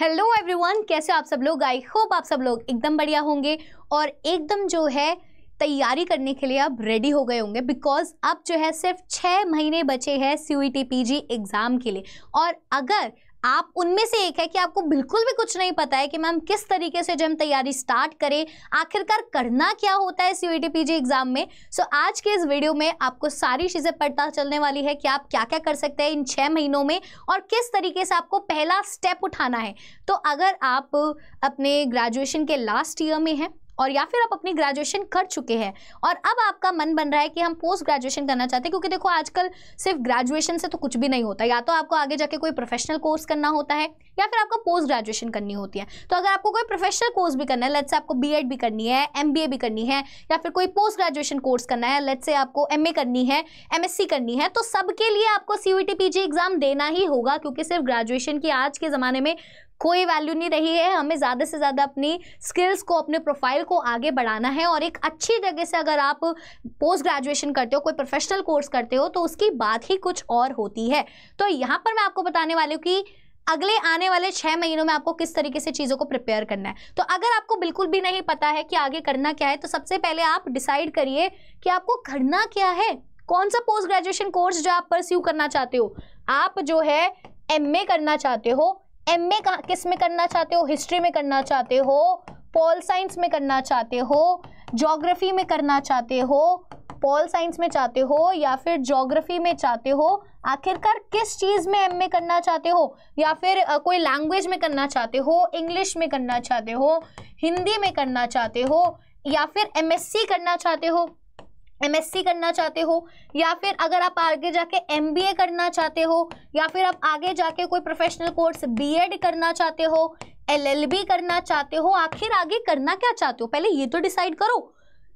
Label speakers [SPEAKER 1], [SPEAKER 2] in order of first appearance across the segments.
[SPEAKER 1] hello everyone कैसे आप सब लोग आई होप आप सब लोग एकदम बढ़िया होंगे और एकदम जो है तैयारी करने के लिए आप रेडी हो गए होंगे बिकॉज अब जो है सिर्फ छः महीने बचे हैं सी ई एग्ज़ाम के लिए और अगर आप उनमें से एक है कि आपको बिल्कुल भी कुछ नहीं पता है कि मैम किस तरीके से जो हम तैयारी स्टार्ट करें आखिरकार करना क्या होता है सी पीजी एग्जाम में सो so, आज के इस वीडियो में आपको सारी चीज़ें पता चलने वाली है कि आप क्या क्या कर सकते हैं इन छः महीनों में और किस तरीके से आपको पहला स्टेप उठाना है तो अगर आप अपने ग्रेजुएशन के लास्ट ईयर में हैं और या फिर आप अपनी ग्रेजुएशन कर चुके हैं और अब आपका मन बन रहा है कि हम पोस्ट ग्रेजुएशन करना चाहते हैं क्योंकि देखो आजकल सिर्फ ग्रेजुएशन से तो कुछ भी नहीं होता या तो आपको आगे जाके कोई प्रोफेशनल कोर्स करना होता है या फिर आपको पोस्ट ग्रेजुएशन करनी होती है तो अगर आपको कोई प्रोफेशनल कोर्स भी करना है से आपको बी भी करनी है एम भी करनी है या फिर कोई पोस्ट ग्रेजुएशन कोर्स करना है लेट से आपको एम करनी है एमएससी करनी है तो सबके लिए आपको सी पीजी एग्जाम देना ही होगा क्योंकि सिर्फ ग्रेजुएशन की आज के ज़माने में कोई वैल्यू नहीं रही है हमें ज़्यादा से ज़्यादा अपनी स्किल्स को अपने प्रोफाइल को आगे बढ़ाना है और एक अच्छी जगह से अगर आप पोस्ट ग्रेजुएशन करते हो कोई प्रोफेशनल कोर्स करते हो तो उसकी बात ही कुछ और होती है तो यहाँ पर मैं आपको बताने वाली हूँ कि अगले आने वाले छः महीनों में आपको किस तरीके से चीज़ों को प्रिपेयर करना है तो अगर आपको बिल्कुल भी नहीं पता है कि आगे करना क्या है तो सबसे पहले आप डिसाइड करिए कि आपको करना क्या है कौन सा पोस्ट ग्रेजुएशन कोर्स जो आप परस्यू करना चाहते हो आप जो है एमए करना चाहते हो एम ए किस में करना चाहते हो हिस्ट्री में करना चाहते हो पॉल साइंस में करना चाहते हो जोग्राफी में करना चाहते हो पॉल साइंस में चाहते हो या फिर जोग्राफी में चाहते हो आखिरकार किस चीज़ में एम करना चाहते हो या फिर आ, कोई लैंग्वेज में करना चाहते हो इंग्लिश में करना चाहते हो हिंदी में करना चाहते हो या फिर एमएससी करना चाहते हो एमएससी करना चाहते हो या फिर अगर आप आगे जाके एमबीए करना चाहते हो या फिर आप आगे जाके कोई प्रोफेशनल कोर्स बीएड करना चाहते हो एलएलबी करना चाहते हो आखिर आगे करना क्या चाहते हो पहले ये तो डिसाइड करो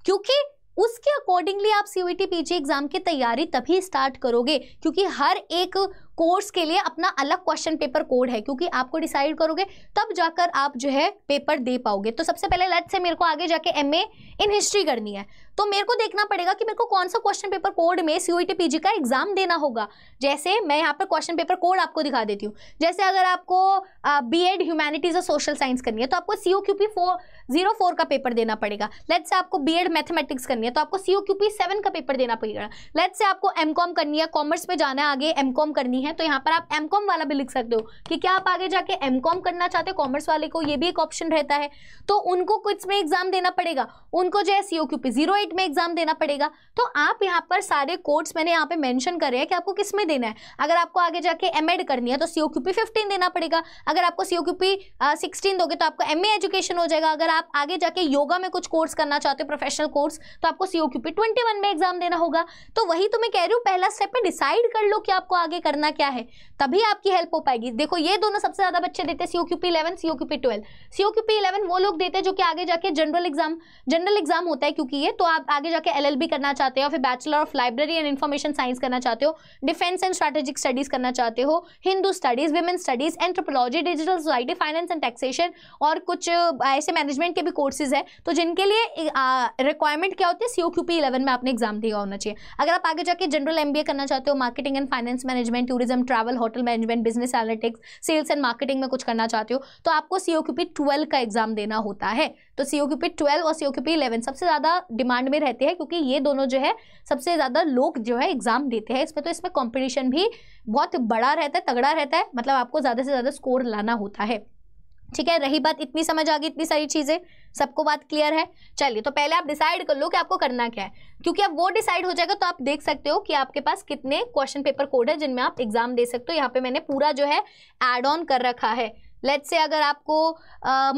[SPEAKER 1] क्योंकि उसके अकॉर्डिंगली आप सीवीटी पीजी एग्जाम की तैयारी तभी स्टार्ट करोगे क्योंकि हर एक कोर्स के लिए अपना अलग क्वेश्चन पेपर कोड है क्योंकि आपको डिसाइड करोगे तब जाकर आप जो है पेपर दे पाओगे तो सबसे पहले लेट से मेरे को आगे जाके एम इन हिस्ट्री करनी है तो मेरे को देखना पड़ेगा कि मेरे को कौन सा क्वेश्चन पेपर कोड में सीओटी पीजी का एग्जाम देना होगा जैसे मैं यहाँ पर क्वेश्चन पेपर कोड आपको दिखा देती हूँ जैसे अगर आपको बी एड ह्यूमैनिटीज और सोशल साइंस करनी है तो आपको सी क्यू जीरो फोर का पेपर देना पड़ेगा लेट से आपको बी एड मैथमेटिक्स करनी है तो आपको सी क्यू पी सेवन का पेपर देना पड़ेगा लेट से आपको एम कॉम करनी है कॉमर्स में जाना है आगे एम कॉम करनी करनी है तो यहाँ पर आप एम कॉम वाला भी लिख सकते हो कि क्या आप आगे जाके एम कॉम करना चाहते हो कॉमर्स वाले को ये भी एक ऑप्शन रहता है तो उनको कुछ में एग्जाम देना पड़ेगा उनको जो है C O Q P zero eight में एग्जाम देना पड़ेगा तो आप यहाँ पर सारे कोर्ट्स मैंने यहाँ पे मैंशन करे हैं कि आपको किस में देना है अगर आपको आगे जाके एम एड करनी है तो C O Q P fifteen देना पड़ेगा अगर आपको C O Q P sixteen दोगे तो आपको एम ए एजुकेशन हो जाएगा अगर आप आगे जाके योगा में कुछ कोर्स करना चाहते हो प्रोफेशनल कोर्स तो आपको C O Q P twenty one में एग्जाम देना होगा तो वही तो मैं कह रही हूँ पहला स्टेप में डिसाइड कर लो कि आपको आगे करना करना क्या है तभी आपकी हेल्प हो पाएगी देखो ये दोनों सबसे ज़्यादा बच्चे देते हैं COQP eleven C O twelve C O eleven वो लोग देते हैं जो कि आगे जाके जनरल एग्जाम जनरल एग्जाम होता है क्योंकि ये तो आप आगे जाके एल एल बी करना चाहते हो फिर bachelor of library and information science करना चाहते हो डिफेंस एंड स्ट्रेटेजिक स्टडीज़ करना चाहते हो Hindu studies women studies anthropology digital society finance and taxation और कुछ ऐसे मैनेजमेंट के भी कोर्सेज है तो जिनके लिए रिक्वायरमेंट क्या होती है सी ओ इलेवन में आपने एग्जाम दिया होना चाहिए अगर आप आगे जाके जनरल एम बी ए करना चाहते हो marketing and finance management tourism travel hotel management business analytics sales and marketing में कुछ करना चाहते हो तो आपको सी ओ का एग्जाम देना होता है तो सी ओ ट्वेल्व और सी ओ सबसे ज़्यादा डिमांड में रहते हैं क्योंकि ये दोनों जो है सबसे ज़्यादा लोग जो है एग्जाम देते हैं इसमें तो इसमें कॉम्पिटिशन भी बहुत बड़ा रहता है तगड़ा रहता है मतलब आपको ज़्यादा से ज़्यादा स्कोर लाना होता है ठीक है रही बात इतनी समझ आ गई इतनी सारी चीज़ें सबको बात क्लियर है चलिए तो पहले आप डिसाइड कर लो कि आपको करना क्या है क्योंकि अब वो डिसाइड हो जाएगा तो आप देख सकते हो कि आपके पास कितने क्वेश्चन पेपर कोड है जिनमें आप एग्जाम दे सकते हो यहाँ पे मैंने पूरा जो है एड ऑन कर रखा है लेट्स से अगर आपको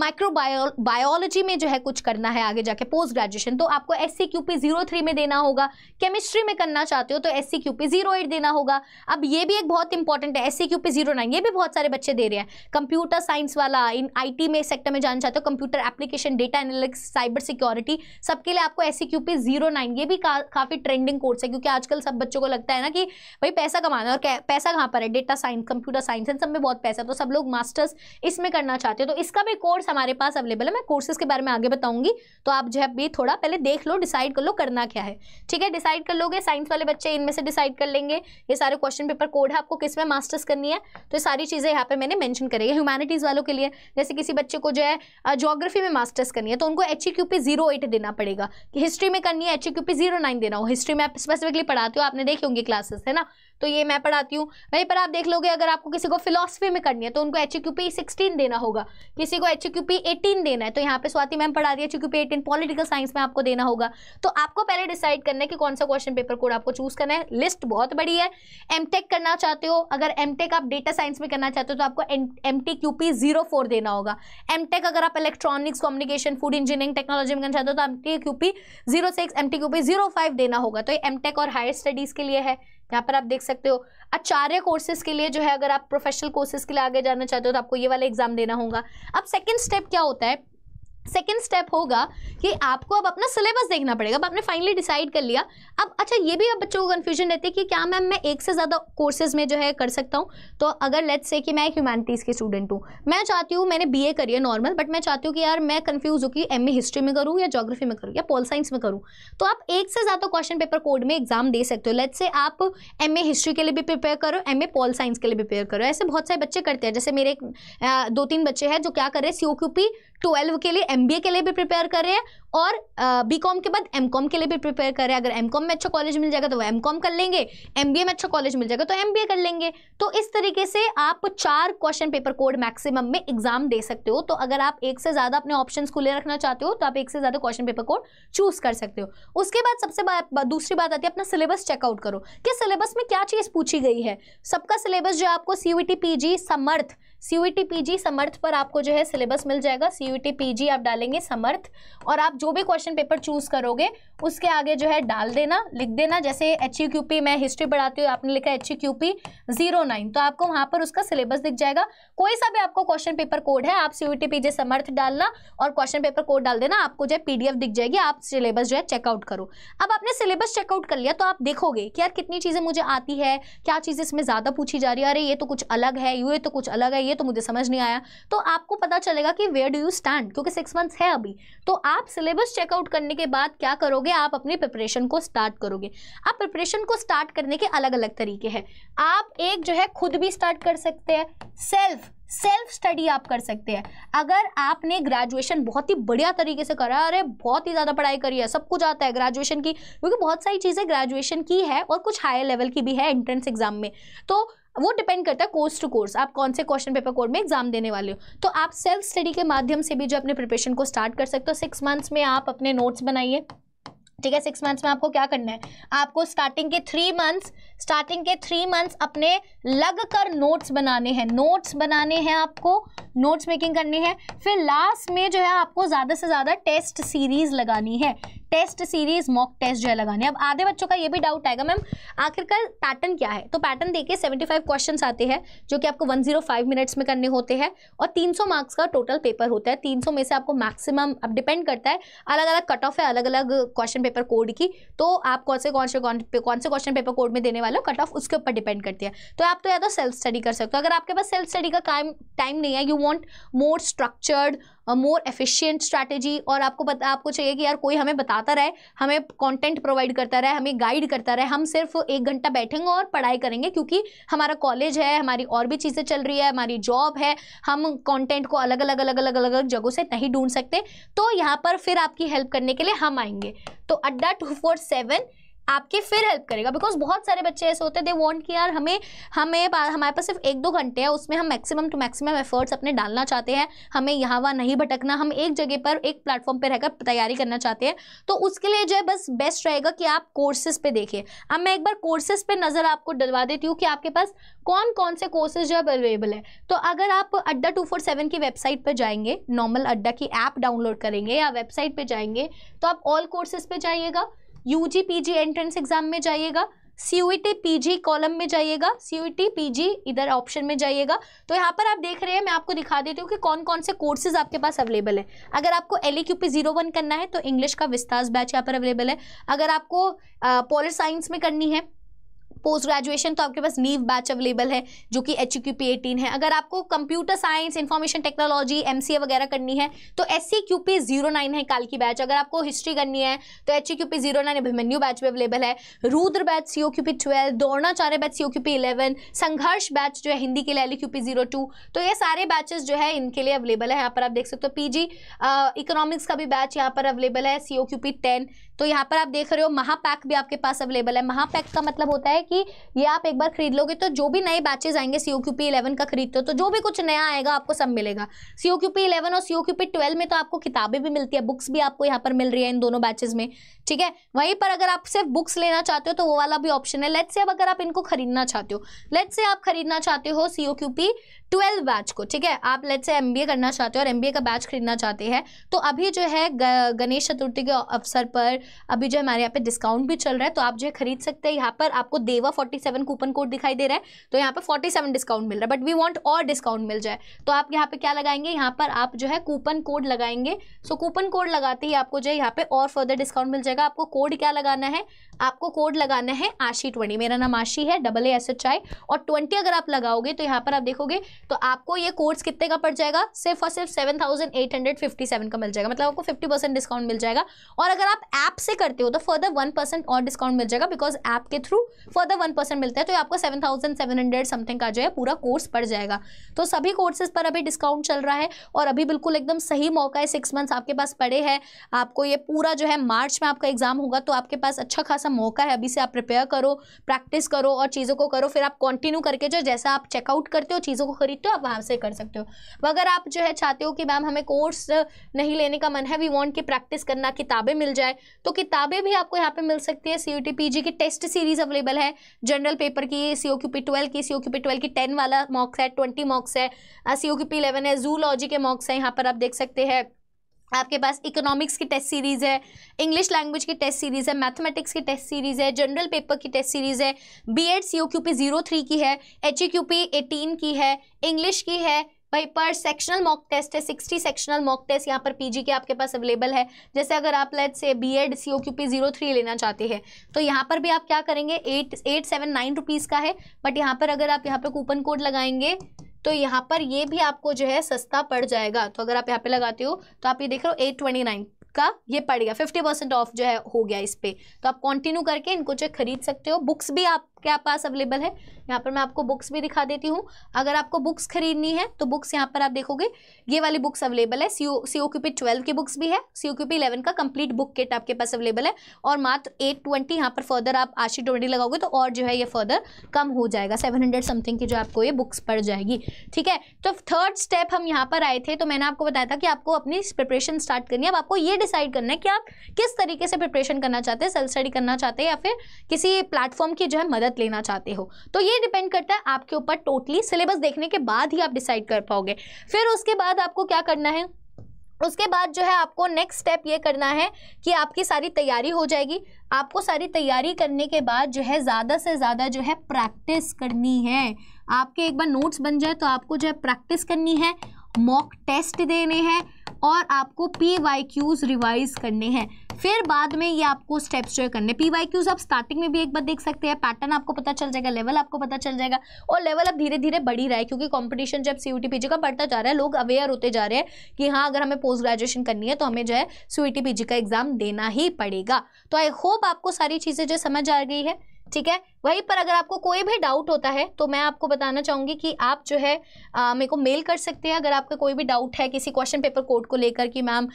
[SPEAKER 1] माइक्रोबायोलॉजी में जो है कुछ करना है आगे जाके पोस्ट ग्रेजुएशन तो आपको S C Q P zero three में देना होगा केमिस्ट्री में करना चाहते हो तो S C Q P zero eight देना होगा अब ये भी एक बहुत इंपॉर्टेंट है S C Q P zero nine ये भी बहुत सारे बच्चे दे रहे हैं कंप्यूटर साइंस वाला इन आई टी में सेक्टर में जाना चाहते हो computer application data analytics cyber security सबके लिए आपको S C Q P zero nine ये भी का, काफ़ी ट्रेंडिंग कोर्स है क्योंकि आजकल सब बच्चों को लगता है ना कि भाई पैसा कमाना है और पैसा कहाँ पर है डेटा साइंस कंप्यूटर साइंस इन सब में बहुत पैसा है तो सब लोग मास्टर्स इसमें करना चाहते हो तो इसका भी कोर्स हमारे पास अवेलेबल है मैं कोर्सेज के बारे में आगे बताऊंगी तो आप जो है भी थोड़ा पहले देख लो डिसाइड कर लो करना क्या है ठीक है डिसाइड कर लोगे साइंस वाले बच्चे इनमें से डिसाइड कर लेंगे ये सारे क्वेश्चन पेपर कोड है आपको किस में मास्टर्स करनी है तो ये सारी चीज़ें यहाँ पर मैंने मैंशन करी है ह्यूमैनिटीज़ वालों के लिए जैसे किसी बच्चे को जो है जोग्राफी में मास्टर्स करनी है तो उनको H E Q P zero eight देना पड़ेगा हिस्ट्री में करनी है H E Q P zero nine देना हो हिस्ट्री में आप स्पेसिफिकली पढ़ाते हो आपने देखी होंगी क्लासेस है ना तो ये मैं पढ़ाती हूँ वहीं पर आप देख लोगे अगर आपको किसी को फिलोसफी में करनी है तो उनको एच क्यू सिक्सटीन देना होगा किसी को एच क्यू एटीन देना है तो यहाँ पे स्वाति मैम पढ़ा रही है H Q eighteen political science में आपको देना होगा तो आपको पहले डिसाइड करना है कि कौन सा क्वेश्चन पेपर कोड आपको चूज करना है लिस्ट बहुत बड़ी है एम करना चाहते हो अगर एम आप डेटा साइंस में करना चाहते हो तो आपको M T Q P zero four देना होगा एम अगर आप electronics communication food engineering technology में करना चाहते हो तो M T Q P zero six M T Q P zero five देना होगा तो ये एम और हायर स्टडीज़ के लिए है यहाँ पर आप देख सकते हो आचार्य कोर्सेज के लिए जो है अगर आप प्रोफेशनल कोर्सेज के लिए आगे जाना चाहते हो तो आपको ये वाला एग्जाम देना होगा अब सेकेंड स्टेप क्या होता है सेकेंड स्टेप होगा कि आपको अब अपना सिलेबस देखना पड़ेगा अब आपने फाइनली डिसाइड कर लिया अब अच्छा ये भी अब बच्चों को कन्फ्यूजन रहती है कि क्या मैम मैं एक से ज़्यादा कोर्सेज में जो है कर सकता हूँ तो अगर लेट्स से कि मैं एक ह्यूमैनिटीज़ के स्टूडेंट हूँ मैं चाहती हूँ मैंने बी करी है नॉर्मल बट मैं चाहती हूँ कि यार मैं कन्फ्यूज़ हूँ कि एम हिस्ट्री में करूँ या जोग्राफी में करूँ या पोल साइंस में करूँ तो आप एक से ज़्यादा क्वेश्चन पेपर कोड में एग्जाम दे सकते हो लेट से आप एम हिस्ट्री के लिए भी प्रिपेयर करो एम ए साइंस के लिए प्रिपेयर करो ऐसे बहुत सारे बच्चे करते हैं जैसे मेरे दो तीन बच्चे हैं जो क्या कर रहे हैं सी ओ के लिए एम के लिए भी प्रिपेयर कर रहे हैं और बी uh, के बाद एम के लिए भी प्रिपेयर कर रहे हैं अगर एम में अच्छा कॉलेज मिल जाएगा तो वह एम कर लेंगे एम में अच्छा कॉलेज मिल जाएगा तो एम कर लेंगे तो इस तरीके से आप चार क्वेश्चन पेपर कोड मैक्सिमम में एग्जाम दे सकते हो तो अगर आप एक से ज़्यादा अपने ऑप्शन खुले रखना चाहते हो तो आप एक से ज़्यादा क्वेश्चन पेपर कोड चूज कर सकते हो उसके बाद सबसे दूसरी बात आती है अपना सिलेबस चेकआउट करो कि सिलेबस में क्या चीज़ पूछी गई है सबका सिलेबस जो आपको C U Samarth CUET PG Samarth पर आपको जो है सिलेबस मिल जाएगा सीयूटी पीजी आप डालेंगे समर्थ और आप जो भी क्वेश्चन पेपर चूज करोगे उसके आगे जो है डाल देना लिख देना जैसे एच e मैं हिस्ट्री पढ़ाती हूँ आपने लिखा एच यू e तो आपको वहां पर उसका सिलेबस दिख जाएगा कोई सा भी आपको क्वेश्चन पेपर कोड है आप सीयूटी पीजी समर्थ डालना और क्वेश्चन पेपर कोड डाल देना आपको जो है पीडीएफ दिख जाएगी आप सिलेबस जो है चेकआउट करो अब आपने सिलेबस चेकआउट कर लिया तो आप देखोगे कि यार कितनी चीज़ें मुझे आती है क्या चीज़ें इसमें ज़्यादा पूछी जा रही है अरे ये तो कुछ अलग है ये तो कुछ अलग है ये तो मुझे समझ नहीं आया तो आपको पता चलेगा कि वेयर डू यू स्टैंड क्योंकि सिक्स मंथ्स है अभी तो आप सिलेबस चेकआउट करने के बाद क्या करोगे आप अपनी प्रिपरेशन को स्टार्ट करोगे आप प्रिपरेशन को स्टार्ट करने के अलग अलग तरीके हैं आप एक जो है खुद भी स्टार्ट कर सकते हैं सेल्फ सेल्फ स्टडी आप कर सकते हैं अगर आपने ग्रेजुएशन बहुत ही बढ़िया तरीके से करा है अरे बहुत ही ज़्यादा पढ़ाई करी है सब कुछ आता है ग्रेजुएशन की क्योंकि बहुत सारी चीज़ें ग्रेजुएशन की है और कुछ हायर लेवल की भी है एंट्रेंस एग्जाम में तो वो डिपेंड करता है कोर्स टू कोर्स आप कौन से क्वेश्चन पेपर कोड में एग्जाम देने वाले हो तो आप सेल्फ स्टडी के माध्यम से भी जो अपने प्रिपरेशन को स्टार्ट कर सकते हो सिक्स मंथ्स में आप अपने नोट्स बनाइए ठीक है सिक्स मंथ्स में आपको क्या करना है आपको स्टार्टिंग के थ्री मंथ्स स्टार्टिंग के थ्री मंथ्स अपने लग कर नोट्स बनाने हैं नोट्स बनाने हैं आपको नोट्स मेकिंग करनी है फिर लास्ट में जो है आपको ज़्यादा से ज़्यादा टेस्ट सीरीज़ लगानी है टेस्ट सीरीज मॉक टेस्ट जो है लगाने अब आधे बच्चों का ये भी डाउट आएगा मैम आखिरकार पैटर्न क्या है तो पैटर्न देखिए 75 क्वेश्चंस आते हैं जो कि आपको 105 मिनट्स में करने होते हैं और 300 मार्क्स का टोटल पेपर होता है 300 में से आपको मैक्सिमम अब डिपेंड करता है अलग अलग कट ऑफ है अलग अलग क्वेश्चन पेपर कोड की तो आप कौन से कौन से कौन से क्वेश्चन पेपर कोड में देने वाले हो कट ऑफ उसके ऊपर डिपेंड करती है तो आप तो या तो सेल्फ स्टडी कर सकते हो अगर आपके पास सेल्फ स्टडी का टाइम टाइम नहीं है you want more structured more efficient strategy और आपको पता आपको चाहिए कि यार कोई हमें बताता रहे हमें कंटेंट प्रोवाइड करता रहे हमें गाइड करता रहे हम सिर्फ एक घंटा बैठेंगे और पढ़ाई करेंगे क्योंकि हमारा कॉलेज है हमारी और भी चीज़ें चल रही है हमारी जॉब है हम कॉन्टेंट को अलग अलग अलग अलग अलग अलग जगहों से नहीं ढूंढ सकते तो यहाँ पर फिर आपकी हेल्प करने के लिए हम आएंगे तो अड्डा टू फोर सेवन आपके फिर हेल्प करेगा बिकॉज बहुत सारे बच्चे ऐसे होते हैं दे वॉन्ट कि यार हमें हमें हमारे पास सिर्फ एक दो घंटे हैं उसमें हम मैक्सिमम टू मैक्सिमम एफर्ट्स अपने डालना चाहते हैं हमें यहाँ वहाँ नहीं भटकना हम एक जगह पर एक प्लेटफॉर्म पर रहकर तैयारी करना चाहते हैं तो उसके लिए जो है बस बेस्ट रहेगा कि आप कोर्सेज पर देखें अब मैं एक बार कोर्सेज पर नज़र आपको डलवा देती हूँ कि आपके पास कौन कौन से कोर्सेज जो अवेलेबल है तो अगर आप अड्डा टू फोर सेवन की वेबसाइट पर जाएंगे नॉर्मल अड्डा की ऐप डाउनलोड करेंगे या वेबसाइट पर जाएंगे तो आप ऑल कोर्सेज पर जाइएगा यूजी पीजी एंट्रेंस एग्जाम में जाइएगा सीयूटी पीजी कॉलम में जाइएगा सीयूटी पीजी e इधर ऑप्शन में जाइएगा तो यहाँ पर आप देख रहे हैं मैं आपको दिखा देती हूँ कि कौन कौन से कोर्सेज आपके पास अवेलेबल तो है अगर आपको L Q P zero one करना है तो इंग्लिश का विस्तार बैच यहाँ पर अवेलेबल है अगर आपको पॉलिस साइंस में करनी है पोस्ट ग्रेजुएशन तो आपके पास नीव बैच अवेलेबल है जो कि एच क्यू पी एटीन है अगर आपको computer science information technology M C A वगैरह करनी है तो एस सी जीरो नाइन है काल की बैच अगर आपको हिस्ट्री करनी है तो H Q P zero nine Abhimanyu batch भी अवेलेबल है Rudra batch C O Q P twelve Dronacharya batch C O Q P eleven Sangharsh batch जो है हिंदी के लिए L Q P zero two तो ये सारे बैचेस जो है इनके लिए अवेलेबल है यहाँ पर आप देख सकते हो पी जी इकोनॉमिक्स का भी बैच यहाँ पर अवेलेबल है C O Q P ten तो यहाँ पर आप देख रहे हो महापैक भी आपके पास अवेलेबल है महापैक का मतलब होता है कि कि ये आप एक बार खरीद लोगे तो जो भी नए बैचेज आएंगे सीओ क्यू पी इलेवन का खरीदते हो तो जो भी कुछ नया आएगा आपको सब मिलेगा सीओ क्यू पी इलेवन और सीओ क्यू पी ट्वेल्व में तो आपको किताबें भी मिलती है बुक्स भी आपको यहाँ पर मिल रही है इन दोनों बैचेज में ठीक है वहीं पर अगर आप सिर्फ बुक्स लेना चाहते हो तो वो वाला भी ऑप्शन है लेट से अब अगर आप इनको खरीदना चाहते हो लेट से आप खरीदना चाहते हो CO Q P twelve batch को ठीक है आप लेट से एम करना चाहते हो और एम का बैच खरीदना चाहते हैं तो अभी जो है गणेश चतुर्थी के अवसर पर अभी जो हमारे यहाँ पे डिस्काउंट भी चल रहा है तो आप जो है खरीद सकते हैं यहाँ पर आपको देवा फोर्टी सेवन कूपन कोड दिखाई दे रहा है तो यहाँ पर फोर्टी सेवन डिस्काउंट मिल रहा है बट वी वॉन्ट और डिस्काउंट मिल जाए तो आप यहाँ पे क्या लगाएंगे यहाँ पर आप जो है कूपन कोड लगाएंगे सो कूपन कोड लगाते ही आपको जो है यहाँ पे और फर्दर डिस्काउंट मिल जाएगा आपको कोड क्या लगाना है आपको कोड लगाना है आशी ट्वेंटी मेरा नाम आशी है double A S H I और ट्वेंटी अगर आप लगाओगे तो यहाँ पर आप देखोगे तो आपको ये कोर्स कितने का पड़ जाएगा सिर्फ और सिर्फ seven thousand eight hundred fifty seven का मिल जाएगा मतलब आपको फिफ्टी परसेंट डिस्काउंट मिल जाएगा और अगर आप ऐप से करते हो तो फर्दर वन परसेंट और डिस्काउंट मिल जाएगा बिकॉज ऐप के थ्रू फर्दर वन परसेंट मिलता है तो आपको seven thousand seven hundred something का जो है पूरा कोर्स पड़ जाएगा तो सभी कोर्सेज पर अभी डिस्काउंट चल रहा है और अभी बिल्कुल एकदम सही मौका है सिक्स मंथ्स आपके पास पड़े हैं आपको ये पूरा जो है मार्च में आपका एग्जाम होगा तो आपके पास अच्छा खासा मौका है अभी से आप प्रिपेयर करो प्रैक्टिस करो और चीज़ों को करो फिर आप कंटिन्यू करके जो जैसा आप चेकआउट करते हो चीज़ों को करी तो आप वहाँ से कर सकते हो अगर आप जो है चाहते हो कि मैम हमें कोर्स नहीं लेने का मन है वी वॉन्ट कि प्रैक्टिस करना किताबें मिल जाए तो किताबें भी आपको यहाँ पे मिल सकती है सी यू की टेस्ट सीरीज अवेलेबल है जनरल पेपर की सी ओ की सी ओ की टेन वाला मॉक्स है ट्वेंटी मॉक्स है सी ओ क्यू पी है जूलॉजी के मॉक्स है यहाँ पर आप देख सकते हैं आपके पास इकोनॉमिक्स की टेस्ट सीरीज़ है इंग्लिश लैंग्वेज की टेस्ट सीरीज़ है मैथमेटिक्स की टेस्ट सीरीज़ है जनरल पेपर की टेस्ट सीरीज़ है B Ed C O Q P zero three की है H E Q P eighteen की है इंग्लिश की है भाई पर सेक्शनल मॉक टेस्ट है सिक्सटी सेक्शनल मॉक टेस्ट यहाँ पर पीजी के आपके पास अवेलेबल है जैसे अगर आप let's say B Ed C O Q P zero three लेना चाहते हैं तो यहाँ पर भी आप क्या करेंगे eight eight seven nine rupees का है बट यहाँ पर अगर आप यहाँ पर कूपन कोड लगाएंगे तो यहाँ पर ये भी आपको जो है सस्ता पड़ जाएगा तो अगर आप यहाँ पे लगाते हो तो आप ये देख रहे हो एट ट्वेंटी नाइन का ये पड़ गया फिफ्टी परसेंट ऑफ जो है हो गया इस पर तो आप कंटिन्यू करके इनको जो खरीद सकते हो बुक्स भी आप आपके पास अवेलेबल है यहाँ पर मैं आपको बुक्स भी दिखा देती हूँ अगर आपको बुक्स खरीदनी है तो बुक्स यहाँ पर आप देखोगे ये वाली बुक्स अवेलेबल है C O C O QP twelve की बुक्स भी है सी ओ क्यूपी इलेवन का कंप्लीट बुक किट आपके पास अवेलेबल है और मात्र एट ट्वेंटी यहाँ पर फर्दर आप आशी ट्वेंटी लगाओगे तो और जो है ये फर्दर कम हो जाएगा सेवन हंड्रेड समथिंग की जो आपको ये बुक्स पड़ जाएगी ठीक है तो थर्ड स्टेप हम यहाँ पर आए थे तो मैंने आपको बताया था कि आपको अपनी प्रिपरेशन स्टार्ट करनी है अब आपको ये डिसाइड करना है कि आप किस तरीके से प्रिपरेशन करना चाहते हैं सेल्फ स्टडी करना चाहते हैं या फिर किसी प्लेटफॉर्म की जो है मदद मदद लेना चाहते हो तो ये डिपेंड करता है आपके ऊपर टोटली सिलेबस देखने के बाद ही आप डिसाइड कर पाओगे फिर उसके बाद आपको क्या करना है उसके बाद जो है आपको नेक्स्ट स्टेप ये करना है कि आपकी सारी तैयारी हो जाएगी आपको सारी तैयारी करने के बाद जो है ज़्यादा से ज़्यादा जो है प्रैक्टिस करनी है आपके एक बार नोट्स बन जाए तो आपको जो है प्रैक्टिस करनी है मॉक टेस्ट देने हैं और आपको पी वाई क्यूज रिवाइज करने हैं फिर बाद में ये आपको स्टेप्स जो है करने पी वाई क्यूज आप स्टार्टिंग में भी एक बार देख सकते हैं पैटर्न आपको पता चल जाएगा लेवल आपको पता चल जाएगा और लेवल अब धीरे धीरे बढ़ी रहा है क्योंकि कंपटीशन जब सी पीजी का बढ़ता जा रहा है लोग अवेयर होते जा रहे हैं कि हाँ अगर हमें पोस्ट ग्रेजुएशन करनी है तो हमें जो है सी जी का एग्जाम देना ही पड़ेगा तो आई होप आपको सारी चीज़ें जो समझ आ गई है ठीक है वहीं पर अगर आपको कोई भी डाउट होता है तो मैं आपको बताना चाहूँगी कि आप जो है मेरे को मेल कर सकते हैं अगर आपका कोई भी डाउट है किसी क्वेश्चन पेपर कोड को लेकर कि मैम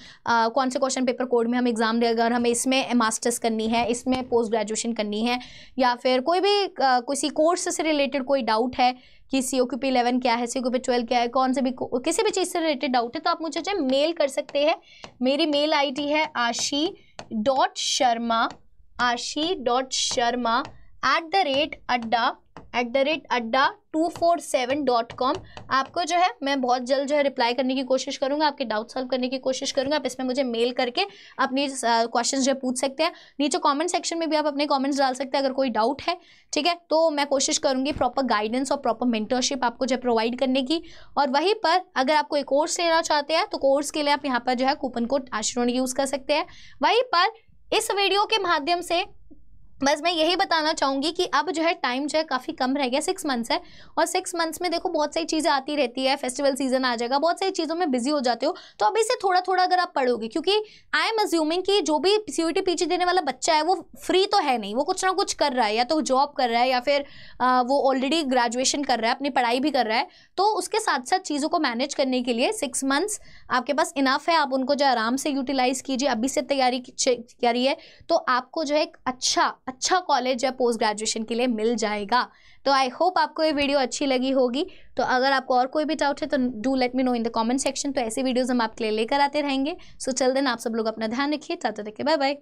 [SPEAKER 1] कौन से क्वेश्चन पेपर कोड में हम एग्ज़ाम दें अगर हमें इसमें मास्टर्स करनी है इसमें पोस्ट ग्रेजुएशन करनी है या फिर कोई भी आ, किसी कोर्स से रिलेटेड कोई डाउट है कि C O Q P eleven क्या है C O Q P twelve क्या है कौन से भी किसी भी चीज़ से रिलेटेड डाउट है तो आप मुझे जो है मेल कर सकते हैं मेरी मेल आई डी है आशी dot Sharma Ashi dot Sharma at the rate Adda at the rate Adda two four seven dot com आपको जो है मैं बहुत जल्द जो है रिप्लाई करने की कोशिश करूँगा आपके डाउट सॉल्व करने की कोशिश करूँगा आप इसमें मुझे मेल करके अपनी क्वेश्चन जो है पूछ सकते हैं नीचे कॉमेंट सेक्शन में भी आप अपने कॉमेंट्स डाल सकते हैं अगर कोई डाउट है ठीक है तो मैं कोशिश करूँगी प्रॉपर गाइडेंस और प्रॉपर मेंटरशिप आपको जो है प्रोवाइड करने की और वहीं पर अगर आप कोई कोर्स लेना चाहते हैं तो कोर्स के लिए आप यहाँ पर जो है कूपन कोड आश्रोण यूज़ कर सकते हैं वहीं पर इस वीडियो के माध्यम से बस मैं यही बताना चाहूँगी कि अब जो है टाइम जो है काफ़ी कम रह गया सिक्स मंथ्स है और सिक्स मंथ्स में देखो बहुत सारी चीज़ें आती रहती है फेस्टिवल सीजन आ जाएगा बहुत सारी चीज़ों में बिजी हो जाते हो तो अभी से थोड़ा थोड़ा अगर आप पढ़ोगे क्योंकि आई एम अज्यूमिंग कि जो भी सी पीछे देने वाला बच्चा है वो फ्री तो है नहीं वो कुछ ना कुछ कर रहा है या तो जॉब कर रहा है या फिर आ, वो ऑलरेडी ग्रेजुएशन कर रहा है अपनी पढ़ाई भी कर रहा है तो उसके साथ साथ चीज़ों को मैनेज करने के लिए सिक्स मंथ्स आपके पास इनफ है आप उनको जो आराम से यूटिलाइज़ कीजिए अभी से तैयारी तैयारी है तो आपको जो है एक अच्छा अच्छा कॉलेज या पोस्ट ग्रेजुएशन के लिए मिल जाएगा तो आई होप आपको ये वीडियो अच्छी लगी होगी तो अगर आपको और कोई भी डाउट है तो do let me know in the comment section तो ऐसी वीडियोस हम आपके लिए लेकर आते रहेंगे सो so, चल देन आप सब लोग अपना ध्यान रखिए टाटा देखिए बाय बाय